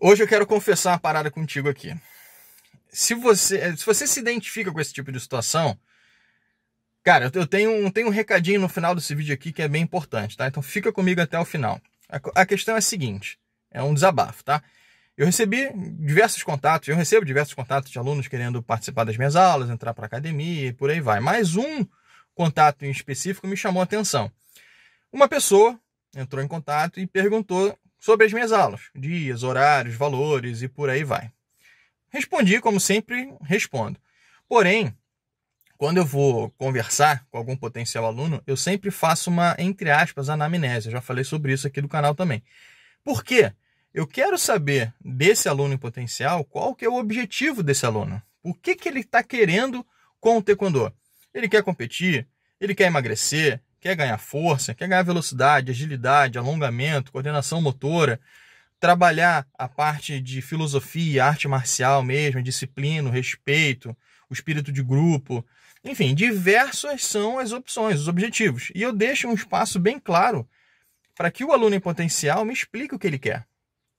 Hoje eu quero confessar uma parada contigo aqui. Se você eh, se, você se identifica com esse tipo de situação, cara, eu tenho, eu tenho um recadinho no final desse vídeo aqui que é bem importante, tá? Então fica comigo até o final. A, a questão é a seguinte: é um desabafo, tá? Eu recebi diversos contatos, eu recebo diversos contatos de alunos querendo participar das minhas aulas, entrar para academia e por aí vai. Mas um contato em específico me chamou a atenção. Uma pessoa entrou em contato e perguntou sobre as minhas aulas, dias, horários, valores e por aí vai. Respondi como sempre respondo. Porém, quando eu vou conversar com algum potencial aluno, eu sempre faço uma, entre aspas, anamnese. Eu já falei sobre isso aqui do canal também. Por quê? Eu quero saber desse aluno em potencial qual que é o objetivo desse aluno. O que, que ele está querendo com o taekwondo? Ele quer competir? Ele quer emagrecer? quer ganhar força, quer ganhar velocidade, agilidade, alongamento, coordenação motora, trabalhar a parte de filosofia, arte marcial mesmo, disciplina, respeito, o espírito de grupo. Enfim, diversas são as opções, os objetivos. E eu deixo um espaço bem claro para que o aluno em potencial me explique o que ele quer.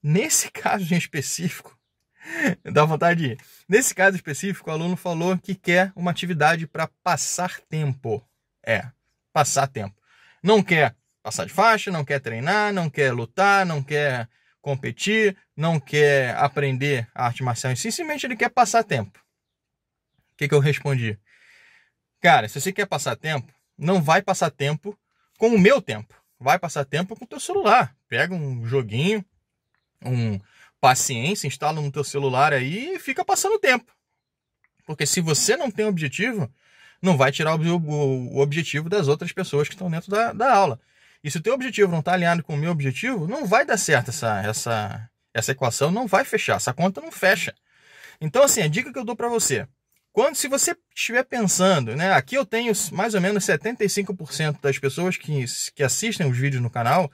Nesse caso em específico, dá vontade de ir. Nesse caso específico, o aluno falou que quer uma atividade para passar tempo. É, passar tempo. Não quer passar de faixa, não quer treinar, não quer lutar, não quer competir, não quer aprender a arte marcial simplesmente ele quer passar tempo. O que, que eu respondi? Cara, se você quer passar tempo, não vai passar tempo com o meu tempo. Vai passar tempo com o teu celular. Pega um joguinho, um paciência, instala no teu celular aí e fica passando tempo. Porque se você não tem objetivo, não vai tirar o, o, o objetivo das outras pessoas que estão dentro da, da aula. E se o teu objetivo não está alinhado com o meu objetivo, não vai dar certo essa, essa, essa equação, não vai fechar, essa conta não fecha. Então, assim, a dica que eu dou para você, quando se você estiver pensando, né, aqui eu tenho mais ou menos 75% das pessoas que, que assistem os vídeos no canal,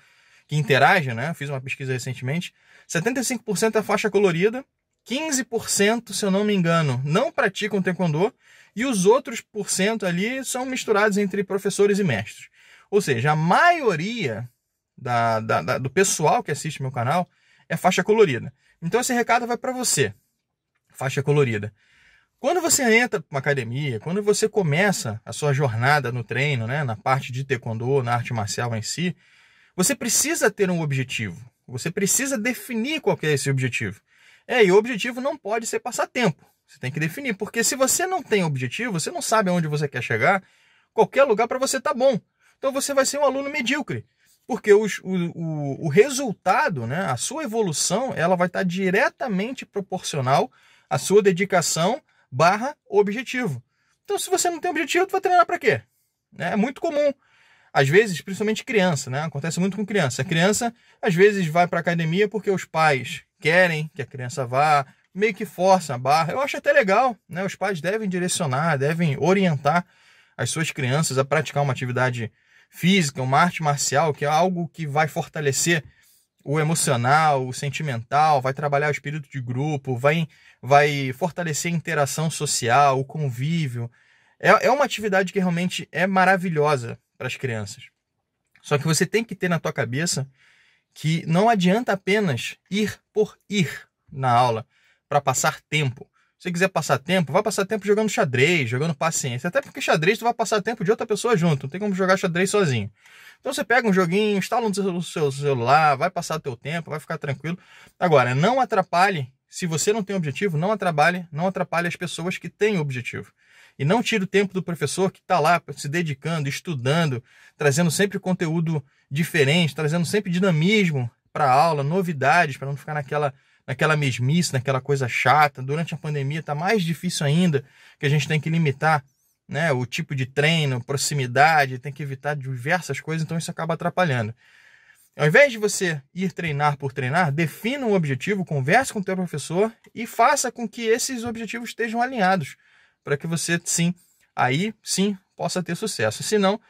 que interagem, né, fiz uma pesquisa recentemente, 75% é faixa colorida, 15%, se eu não me engano, não praticam taekwondo e os outros por cento ali são misturados entre professores e mestres. Ou seja, a maioria da, da, da, do pessoal que assiste meu canal é faixa colorida. Então esse recado vai para você, faixa colorida. Quando você entra para uma academia, quando você começa a sua jornada no treino, né, na parte de taekwondo, na arte marcial em si, você precisa ter um objetivo. Você precisa definir qual é esse objetivo. É, e o objetivo não pode ser passar tempo. Você tem que definir, porque se você não tem objetivo, você não sabe aonde você quer chegar, qualquer lugar para você tá bom. Então você vai ser um aluno medíocre, porque os, o, o, o, resultado, né, a sua evolução, ela vai estar tá diretamente proporcional à sua dedicação barra objetivo. Então se você não tem objetivo, você vai treinar para quê? É muito comum às vezes, principalmente criança, né? Acontece muito com criança. A criança, às vezes, vai para academia porque os pais querem que a criança vá, meio que força a barra. Eu acho até legal, né? Os pais devem direcionar, devem orientar as suas crianças a praticar uma atividade física, uma arte marcial, que é algo que vai fortalecer o emocional, o sentimental, vai trabalhar o espírito de grupo, vai, vai fortalecer a interação social, o convívio. É, é uma atividade que realmente é maravilhosa para as crianças. Só que você tem que ter na tua cabeça que não adianta apenas ir por ir na aula para passar tempo. Se você quiser passar tempo, vai passar tempo jogando xadrez, jogando paciência. Até porque xadrez tu vai passar tempo de outra pessoa junto, não tem como jogar xadrez sozinho. Então você pega um joguinho, instala no seu celular, vai passar o teu tempo, vai ficar tranquilo. Agora, não atrapalhe, se você não tem objetivo, não atrapalhe, não atrapalhe as pessoas que têm objetivo. E não tira o tempo do professor que está lá se dedicando, estudando, trazendo sempre conteúdo diferente, trazendo sempre dinamismo para a aula, novidades, para não ficar naquela naquela mesmice, naquela coisa chata. Durante a pandemia está mais difícil ainda, que a gente tem que limitar né, o tipo de treino, proximidade, tem que evitar diversas coisas, então isso acaba atrapalhando. Ao invés de você ir treinar por treinar, defina um objetivo, converse com o teu professor e faça com que esses objetivos estejam alinhados para que você sim, aí sim possa ter sucesso. Se não,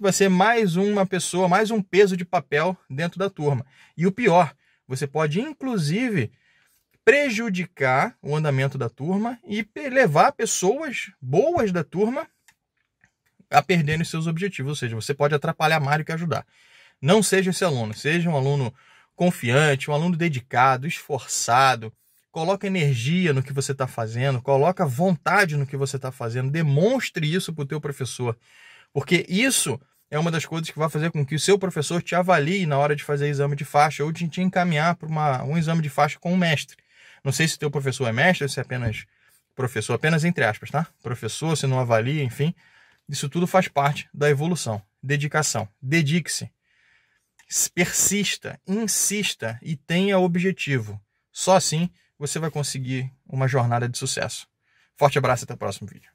vai ser mais uma pessoa, mais um peso de papel dentro da turma. E o pior, você pode inclusive prejudicar o andamento da turma e levar pessoas boas da turma a perderem seus objetivos, ou seja, você pode atrapalhar mais do que ajudar. Não seja esse aluno, seja um aluno confiante, um aluno dedicado, esforçado, Coloca energia no que você está fazendo, coloca vontade no que você está fazendo, demonstre isso para o teu professor, porque isso é uma das coisas que vai fazer com que o seu professor te avalie na hora de fazer exame de faixa ou de te encaminhar para um exame de faixa com o mestre. Não sei se teu professor é mestre, se é apenas professor, apenas entre aspas, tá? Professor, se não avalia, enfim. Isso tudo faz parte da evolução. Dedicação. Dedique-se. Persista, insista e tenha objetivo. Só assim você vai conseguir uma jornada de sucesso. Forte abraço e até o próximo vídeo.